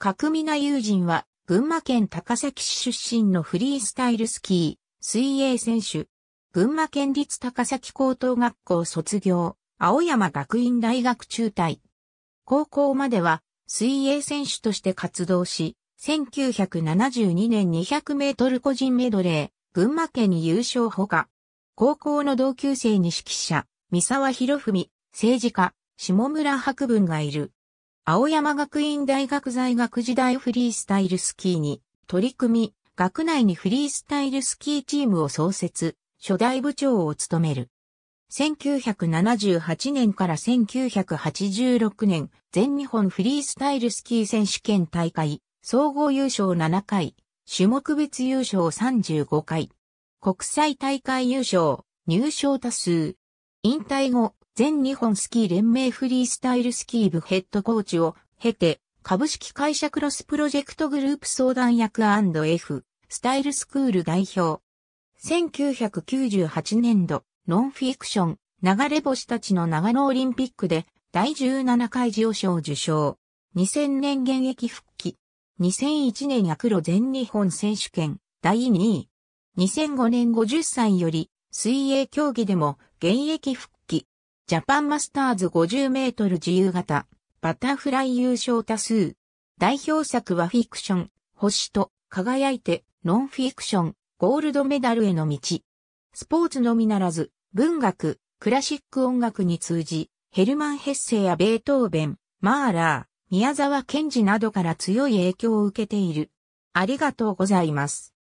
角見な友人は、群馬県高崎市出身のフリースタイルスキー、水泳選手。群馬県立高崎高等学校卒業、青山学院大学中退。高校までは、水泳選手として活動し、1972年200メートル個人メドレー、群馬県に優勝ほか、高校の同級生に指揮者、三沢博文、政治家、下村博文がいる。青山学院大学在学時代フリースタイルスキーに取り組み、学内にフリースタイルスキーチームを創設、初代部長を務める。1978年から1986年、全日本フリースタイルスキー選手権大会、総合優勝7回、種目別優勝35回、国際大会優勝、入賞多数。引退後、全日本スキー連盟フリースタイルスキー部ヘッドコーチを経て、株式会社クロスプロジェクトグループ相談役 &F、スタイルスクール代表。1998年度、ノンフィクション、流れ星たちの長野オリンピックで、第17回授与賞受賞。2000年現役復帰。2001年アクロ全日本選手権、第2位。2005年50歳より、水泳競技でも現役復ジャパンマスターズ50メートル自由形、バタフライ優勝多数。代表作はフィクション、星と、輝いて、ノンフィクション、ゴールドメダルへの道。スポーツのみならず、文学、クラシック音楽に通じ、ヘルマン・ヘッセやベートーベン、マーラー、宮沢賢治などから強い影響を受けている。ありがとうございます。